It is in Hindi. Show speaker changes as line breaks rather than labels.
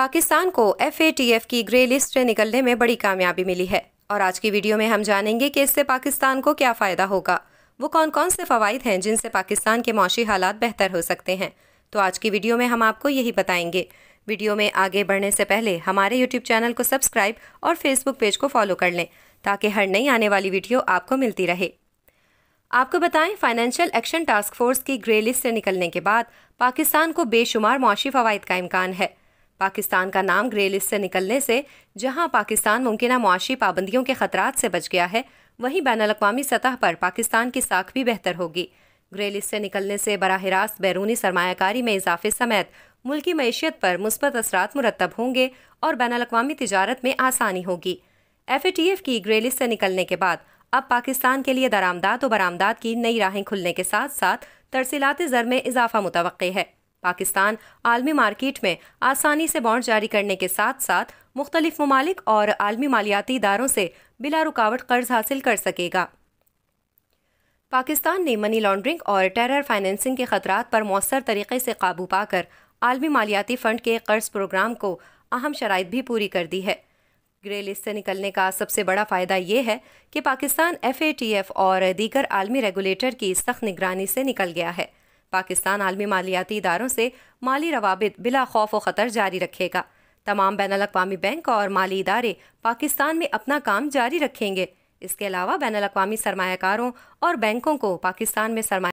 पाकिस्तान को एफ की ग्रे लिस्ट से निकलने में बड़ी कामयाबी मिली है और आज की वीडियो में हम जानेंगे कि इससे पाकिस्तान को क्या फ़ायदा होगा वो कौन कौन से फ़वाद हैं जिनसे पाकिस्तान के माशी हालात बेहतर हो सकते हैं तो आज की वीडियो में हम आपको यही बताएंगे वीडियो में आगे बढ़ने से पहले हमारे यूट्यूब चैनल को सब्सक्राइब और फेसबुक पेज को फॉलो कर लें ताकि हर नई आने वाली वीडियो आपको मिलती रहे आपको बताएं फाइनेंशियल एक्शन टास्क फोर्स की ग्रे लिस्ट से निकलने के बाद पाकिस्तान को बेशुमार मुआशी फ़वाद का इम्कान है पाकिस्तान का नाम ग्रे लिस्ट से निकलने से जहां पाकिस्तान मुमकिन मुआशी पाबंदियों के खतरात से बच गया है वहीं बैन अवी सतह पर पाकिस्तान की साख भी बेहतर होगी ग्रे लिस्ट से निकलने से बरह रास्त बैरूनी सरमाकारी में इजाफे समेत मुल्की मैशियत पर मुस्बत असरात मुरतब होंगे और बैन अवी तजारत में आसानी होगी एफ ए टी एफ की ग्रे लिस्ट से निकलने के बाद अब पाकिस्तान के लिए दरामदाद और बरामदाद की नई राहें खुलने के साथ साथ तरसीलाती ज़र में इजाफा मुतव है पाकिस्तान आलमी मार्केट में आसानी से बॉन्ड जारी करने के साथ साथ मुख्तलिफ ममालिक और आलमी मालियाती इदारों से बिला रुकावट कर्ज हासिल कर सकेगा पाकिस्तान ने मनी लॉन्ड्रिंग और टेरर फाइनेंसिंग के खतरा पर मौसर तरीके से काबू पाकर आलमी मालियाती फ़ंड के कर्ज प्रोग्राम को अहम शराइ भी पूरी कर दी है ग्रे लिस्ट से निकलने का सबसे बड़ा फ़ायदा ये है कि पाकिस्तान एफ और दीगर आलमी रेगुलेटर की सख्त निगरानी से निकल गया है पाकिस्तान आलमी मालियाती इदारों से माली रवाबित बिला खौफ व ख़तर जारी रखेगा तमाम बैन अवी बैंक और माली इदारे पाकिस्तान में अपना काम जारी रखेंगे इसके अलावा बैन अवी सरमाकारों और बैंकों को पाकिस्तान में सरमा